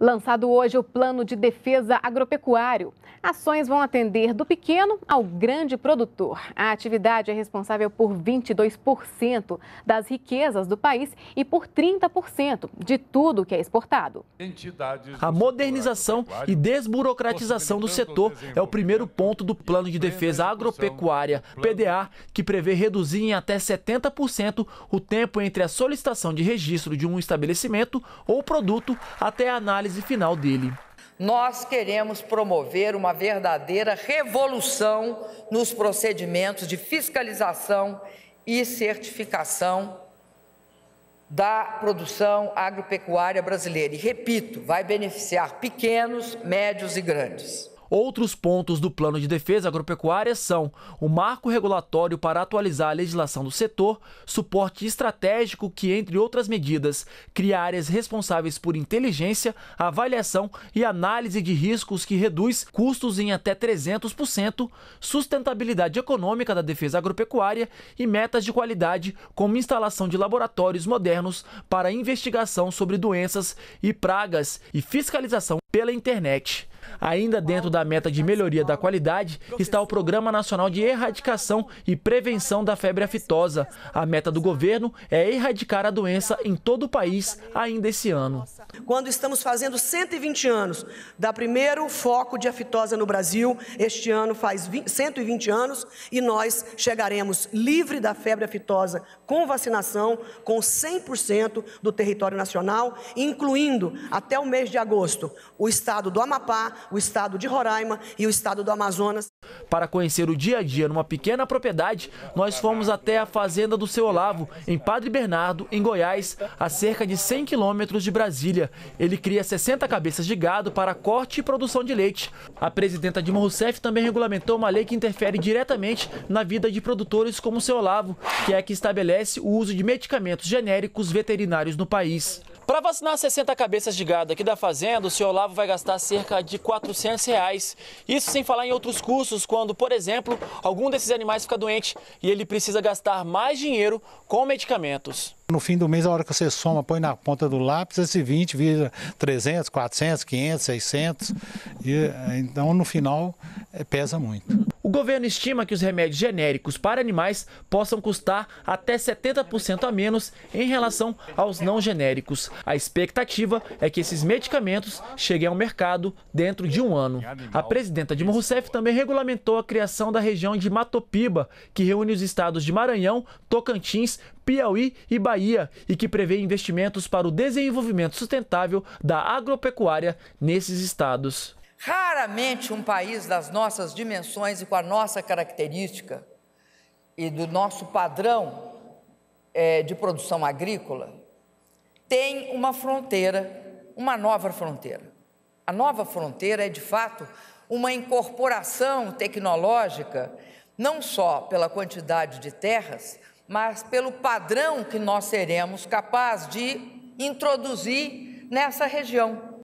Lançado hoje o Plano de Defesa Agropecuário. Ações vão atender do pequeno ao grande produtor. A atividade é responsável por 22% das riquezas do país e por 30% de tudo que é exportado. A modernização e desburocratização do setor é o primeiro ponto do Plano de Defesa Agropecuária, PDA, que prevê reduzir em até 70% o tempo entre a solicitação de registro de um estabelecimento ou produto até a análise análise final dele. Nós queremos promover uma verdadeira revolução nos procedimentos de fiscalização e certificação da produção agropecuária brasileira. E repito, vai beneficiar pequenos, médios e grandes. Outros pontos do Plano de Defesa Agropecuária são o marco regulatório para atualizar a legislação do setor, suporte estratégico que, entre outras medidas, cria áreas responsáveis por inteligência, avaliação e análise de riscos que reduz custos em até 300%, sustentabilidade econômica da defesa agropecuária e metas de qualidade, como instalação de laboratórios modernos para investigação sobre doenças e pragas e fiscalização pela internet. Ainda dentro da meta de melhoria da qualidade está o Programa Nacional de Erradicação e Prevenção da Febre Aftosa. A meta do governo é erradicar a doença em todo o país ainda esse ano. Quando estamos fazendo 120 anos da primeiro foco de aftosa no Brasil, este ano faz 20, 120 anos e nós chegaremos livre da febre aftosa com vacinação com 100% do território nacional, incluindo até o mês de agosto o estado do Amapá, o estado de Roraima e o estado do Amazonas. Para conhecer o dia a dia numa pequena propriedade, nós fomos até a fazenda do seu Olavo, em Padre Bernardo, em Goiás, a cerca de 100 quilômetros de Brasília. Ele cria 60 cabeças de gado para corte e produção de leite. A presidenta Dilma Rousseff também regulamentou uma lei que interfere diretamente na vida de produtores como o seu Olavo, que é a que estabelece o uso de medicamentos genéricos veterinários no país. Para vacinar 60 cabeças de gado aqui da fazenda, o senhor Olavo vai gastar cerca de 400 reais. Isso sem falar em outros custos, quando, por exemplo, algum desses animais fica doente e ele precisa gastar mais dinheiro com medicamentos. No fim do mês, a hora que você soma, põe na ponta do lápis, esse 20 vira 300, 400, 500, 600. E, eh, então, no final, é, pesa muito. O governo estima que os remédios genéricos para animais possam custar até 70% a menos em relação aos não genéricos. A expectativa é que esses medicamentos cheguem ao mercado dentro de um ano. A presidenta Dilma Rousseff também regulamentou a criação da região de Matopiba, que reúne os estados de Maranhão, Tocantins, Piauí e Bahia e que prevê investimentos para o desenvolvimento sustentável da agropecuária nesses estados. Raramente um país das nossas dimensões e com a nossa característica e do nosso padrão é, de produção agrícola tem uma fronteira, uma nova fronteira. A nova fronteira é, de fato, uma incorporação tecnológica, não só pela quantidade de terras, mas pelo padrão que nós seremos capazes de introduzir nessa região.